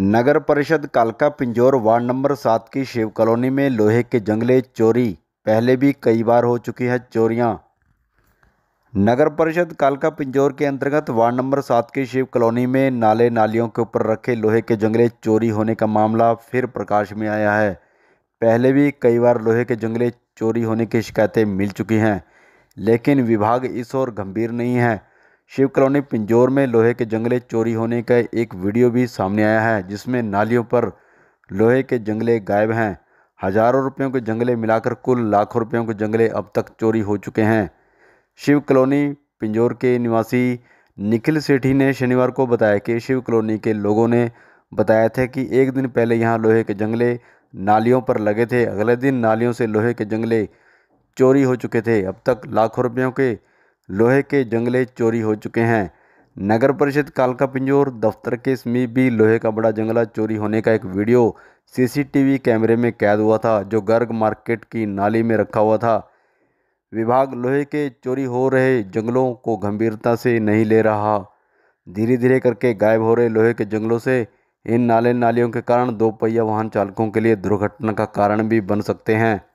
नगर परिषद कालका Pinjore ward number सात की शिव कॉलोनी में लोहे के जंगले चोरी पहले भी कई बार हो चुकी है चोरियां नगर परिषद कालका पिंजौर के अंतर्गत वार्ड नंबर सात की शिव कॉलोनी में नाले नालियों के ऊपर रखे लोहे के जंगले चोरी होने का मामला फिर प्रकाश में आया है पहले भी कई बार लोहे के जंगले चोरी होने की शिकायतें मिल चुकी हैं लेकिन विभाग इस ओर गंभीर नहीं है शिव कॉलोनी पिंजौर में लोहे के जंगले चोरी होने का एक वीडियो भी सामने आया है जिसमें नालियों पर लोहे के जंगले गायब हैं हजारों रुपयों के जंगले मिलाकर कुल लाखों रुपयों के जंगले अब तक चोरी हो चुके हैं शिव कॉलोनी पिंजौर के निवासी निखिल सेठी ने शनिवार को बताया कि शिव कॉलोनी के लोगों ने बताया था कि एक दिन पहले यहाँ लोहे के जंगले नालियों पर लगे थे अगले दिन नालियों से लोहे के जंगले चोरी हो चुके थे अब तक लाखों रुपयों के लोहे के जंगले चोरी हो चुके हैं नगर परिषद कालका पिंजोर दफ्तर के समीप भी लोहे का बड़ा जंगला चोरी होने का एक वीडियो सीसीटीवी कैमरे में कैद हुआ था जो गर्ग मार्केट की नाली में रखा हुआ था विभाग लोहे के चोरी हो रहे जंगलों को गंभीरता से नहीं ले रहा धीरे धीरे करके गायब हो रहे लोहे के जंगलों से इन नाले नालियों के कारण दो पहिया वाहन चालकों के लिए दुर्घटना का कारण भी बन सकते हैं